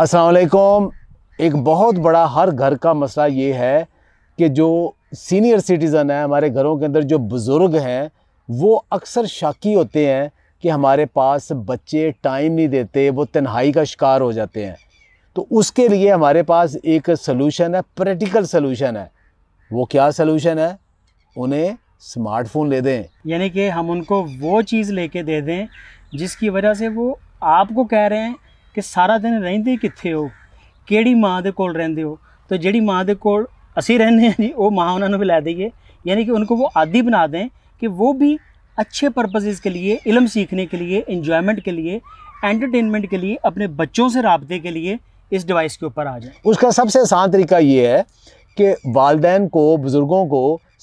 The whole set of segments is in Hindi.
असलकुम एक बहुत बड़ा हर घर का मसला ये है कि जो सीनियर सिटीज़न है हमारे घरों के अंदर जो बुज़ुर्ग हैं वो अक्सर शाकी होते हैं कि हमारे पास बच्चे टाइम नहीं देते वो तन्हाई का शिकार हो जाते हैं तो उसके लिए हमारे पास एक सलूशन है प्रैक्टिकल सलूशन है वो क्या सलूशन है उन्हें स्मार्टफोन ले दें यानी कि हम उनको वो चीज़ लेके दे दें जिसकी वजह से वो आपको कह रहे हैं कि सारा दिन रेंदे कितने हो कि माँ के कोल रेंदे हो तो जड़ी माँ के कोल असी रहने जी वो माँ उन्होंने भी ला देंगे यानी कि उनको वो आदि बना दें कि वो भी अच्छे परपजेज़ के लिए इलम सीखने के लिए इन्जॉयमेंट के लिए एंटरटेनमेंट के लिए अपने बच्चों से रबते के लिए इस डिवाइस के ऊपर आ जाए उसका सबसे आसान तरीका ये है कि वालदेन को बुज़ुर्गों को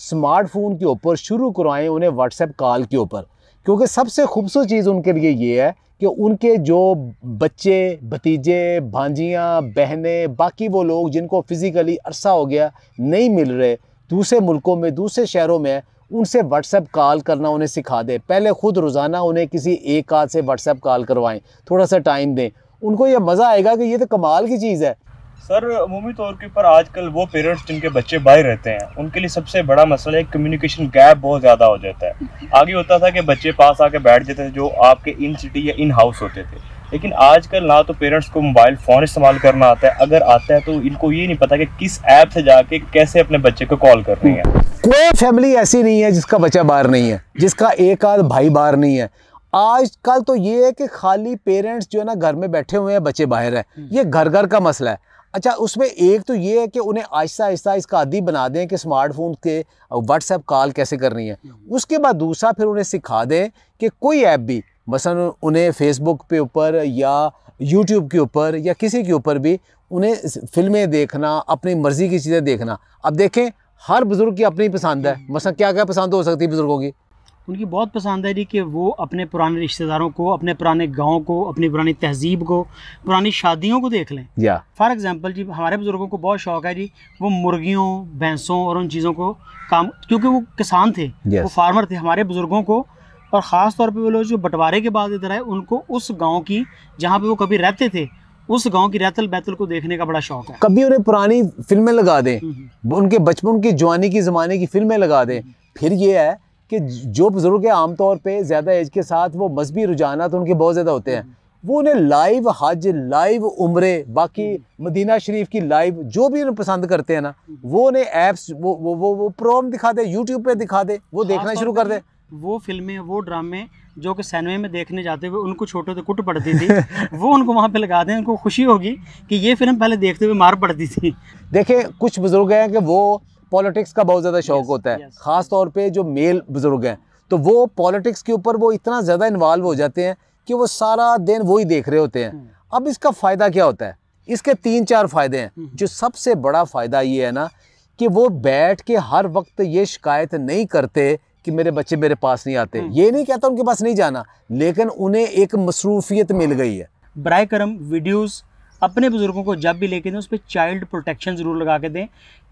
स्मार्टफोन के ऊपर शुरू करवाएं उन्हें व्हाट्सएप कॉल के ऊपर क्योंकि सबसे खूबसूरत चीज़ उनके लिए ये है कि उनके जो बच्चे भतीजे भांजियाँ बहनें बाकी वो लोग जिनको फ़िज़िकली अरसा हो गया नहीं मिल रहे दूसरे मुल्कों में दूसरे शहरों में उनसे व्हाट्सएप कॉल करना उन्हें सिखा दें पहले ख़ुद रोज़ाना उन्हें किसी एक आध से व्हाट्सएप कॉल करवाएं थोड़ा सा टाइम दें उनको यह मज़ा आएगा कि ये तो कमाल की चीज़ है सर अमूमी तौर के ऊपर आजकल वो पेरेंट्स जिनके बच्चे बाहर रहते हैं उनके लिए सबसे बड़ा मसला है कम्युनिकेशन गैप बहुत ज़्यादा हो जाता है आगे होता था कि बच्चे पास आके बैठ जाते थे जो आपके इन सिटी या इन हाउस होते थे लेकिन आजकल ना तो पेरेंट्स को मोबाइल फ़ोन इस्तेमाल करना आता है अगर आता है तो इनको ये नहीं पता कि किस ऐप से जाके कैसे अपने बच्चे को कॉल कर रही है कोई फैमिली ऐसी नहीं है जिसका बच्चा बाहर नहीं है जिसका एक आध भाई बाहर नहीं है आजकल तो ये है कि खाली पेरेंट्स जो है ना घर में बैठे हुए हैं बच्चे बाहर है ये घर घर का मसला है अच्छा उसमें एक तो ये है कि उन्हें आहिस्ता आहिस्ता इसका आदि बना दें कि स्मार्टफोन के व्हाट्सएप कॉल कैसे करनी है हम्म। उसके बाद दूसरा फिर उन्हें सिखा दें कि कोई ऐप भी मसलन उन्हें फेसबुक के ऊपर या यूट्यूब के ऊपर या किसी के ऊपर भी उन्हें फिल्में देखना अपनी मर्ज़ी की चीज़ें देखना अब देखें हर बुज़ुर्ग की अपनी पसंद है हम्म। मसलन क्या क्या पसंद हो सकती है बुज़ुर्गों की उनकी बहुत पसंद है जी कि वो अपने पुराने रिश्तेदारों को अपने पुराने गाँव को अपनी पुरानी तहजीब को पुरानी शादियों को देख लें या फॉर एग्ज़ाम्पल जी हमारे बुज़ुर्गों को बहुत शौक है जी वो मुर्गियों भैंसों और उन चीज़ों को काम क्योंकि वो किसान थे वो फार्मर थे हमारे बुज़ुर्गों को और ख़ास तौर पर वो लोग जो बंटवारे के बाद इधर आए उनको उस गाँव की जहाँ पर वो कभी रहते थे उस गांव की रैतल बैतल को देखने का बड़ा शौक है कभी उन्हें पुरानी फिल्में लगा दें हम्म, हम्म। उनके बचपन की जवानी की ज़माने की फिल्में लगा दें हम्म, फिर ये है कि जो बुज़ुर्ग है आमतौर पर ज़्यादा एज के साथ वो मजहबी रुझाना तो उनके बहुत ज़्यादा होते हैं वो उन्हें लाइव हज लाइव उम्र बाकी हम्म। मदीना शरीफ की लाइव जो भी उन्हें पसंद करते हैं ना हम्म। वो उन्हें ऐप्स वो वो वो, वो प्रोग्राम दिखा दे यूट्यूब पे दिखा दे वो देखना शुरू कर दे वो फिल्में वो ड्रामे जो कि सैनवे में देखने जाते हुए उनको छोटे तो कुट पड़ती थी वो उनको वहाँ पे लगा दें उनको खुशी होगी कि ये फिल्म पहले देखते हुए मार पड़ती थी देखें कुछ बुज़ुर्ग हैं कि वो पॉलिटिक्स का बहुत ज़्यादा शौक yes, होता है yes, ख़ास तौर पे जो मेल बुज़ुर्ग हैं तो वो पॉलिटिक्स के ऊपर वो इतना ज़्यादा इन्वॉल्व हो जाते हैं कि वो सारा दिन वही देख रहे होते हैं हम्म। अब इसका फ़ायदा क्या होता है इसके तीन चार फ़ायदे हैं हम्म। जो सबसे बड़ा फ़ायदा ये है ना कि वो बैठ के हर वक्त ये शिकायत नहीं करते कि मेरे बच्चे मेरे पास नहीं आते हम्म। ये नहीं कहता उनके पास नहीं जाना लेकिन उन्हें एक मसरूफियत मिल गई है बर करम वीडियोज़ अपने बुज़ुर्गों को जब भी लेके दें उस पर चाइल्ड प्रोटेक्शन ज़रूर लगा के दें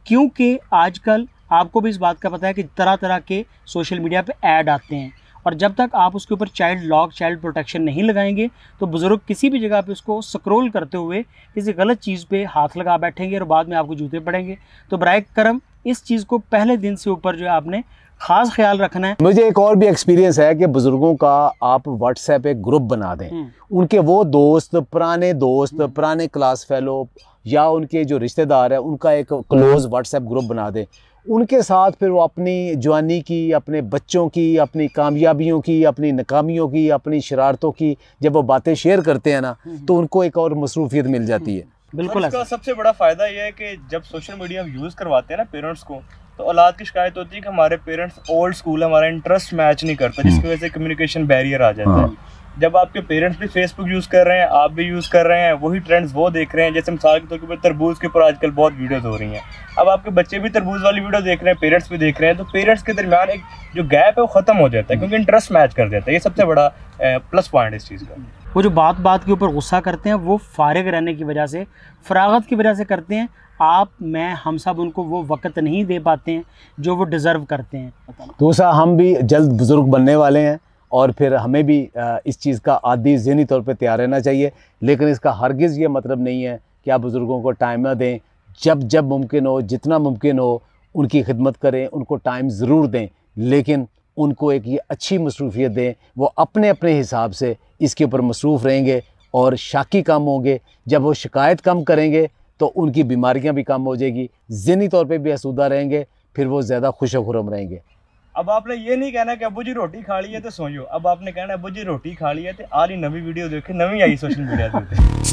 क्योंकि आजकल आपको भी इस बात का पता है कि तरह तरह के सोशल मीडिया पे ऐड आते हैं और जब तक आप उसके ऊपर चाइल्ड लॉक चाइल्ड प्रोटेक्शन नहीं लगाएंगे तो बुज़ुर्ग किसी भी जगह पे उसको स्क्रोल करते हुए किसी गलत चीज़ पे हाथ लगा बैठेंगे और बाद में आपको जूते पड़ेंगे तो बर करम इस चीज़ को पहले दिन से ऊपर जो है आपने खास ख्याल रखना है मुझे एक और भी एक्सपीरियंस है कि बुजुर्गों का आप व्हाट्सएप एक ग्रुप बना दें हम्म। उनके वो दोस्त पुराने दोस्त हम्म। पुराने क्लास फेलो या उनके जो रिश्तेदार हैं उनका एक क्लोज़ व्हाट्सएप ग्रुप बना दें उनके साथ फिर वो अपनी जवानी की अपने बच्चों की अपनी कामयाबियों की अपनी नाकामियों की अपनी शरारतों की जब वो बातें शेयर करते हैं ना हम्म, हम्म। तो उनको एक और मसरूफियत मिल जाती है हम्म। बिल्कुल इसका सबसे बड़ा फ़ायदा यह है कि जब सोशल मीडिया हम यूज़ करवाते हैं ना पेरेंट्स को तो औलाद की शिकायत होती है कि हमारे पेरेंट्स ओल्ड स्कूल हमारा इंटरेस्ट मैच नहीं करता जिसकी वजह से कम्युनिकेशन बैरियर आ जाता है हाँ। जब आपके पेरेंट्स भी फेसबुक यूज़ कर रहे हैं आप भी यूज़ कर रहे हैं वही ट्रेंड्स वो देख रहे हैं जैसे मिसाल के तौर तो पर तरबूज के ऊपर आजकल बहुत वीडियोज़ हो रही हैं अब आपके बच्चे भी तरबूज वाली वीडियो देख रहे हैं पेरेंट्स भी देख रहे हैं तो पेरेंट्स के दरमियान एक जो गैप है वो ख़त्म हो जाता है क्योंकि इंटरेस्ट मैच कर जाता है ये सबसे बड़ा प्लस पॉइंट इस चीज़ का वो जो बात बात के ऊपर गुस्सा करते हैं वो फारग रहने की वजह से फरागत की वजह से करते हैं आप मैं हम सब उनको वो वक्त नहीं दे पाते हैं जो वो डिज़र्व करते हैं दूसरा हम भी जल्द बुज़ुर्ग बनने वाले हैं और फिर हमें भी इस चीज़ का आदि जहनी तौर पर तैयार रहना चाहिए लेकिन इसका हरगिज़ ये मतलब नहीं है कि आप बुज़ुर्गों को टाइम ना दें जब जब मुमकिन हो जितना मुमकिन हो उनकी खिदमत करें उनको टाइम ज़रूर दें लेकिन उनको एक ये अच्छी मसरूफियत दें वो अपने अपने हिसाब से इसके ऊपर मसरूफ़ रहेंगे और शाकी कम होंगे जब वो शिकायत कम करेंगे तो उनकी बीमारियाँ भी कम हो जाएगी जहनी तौर पर भी आसूदा रहेंगे फिर वो ज़्यादा खुश खुरम रहेंगे अब आपने ये नहीं कहना कि अबू जी रोटी खा ली है तो सो अब आपने कहना अबू जी रोटी खा ली है तो आ रही नवी वीडियो देखे नवी आई सोशल मीडिया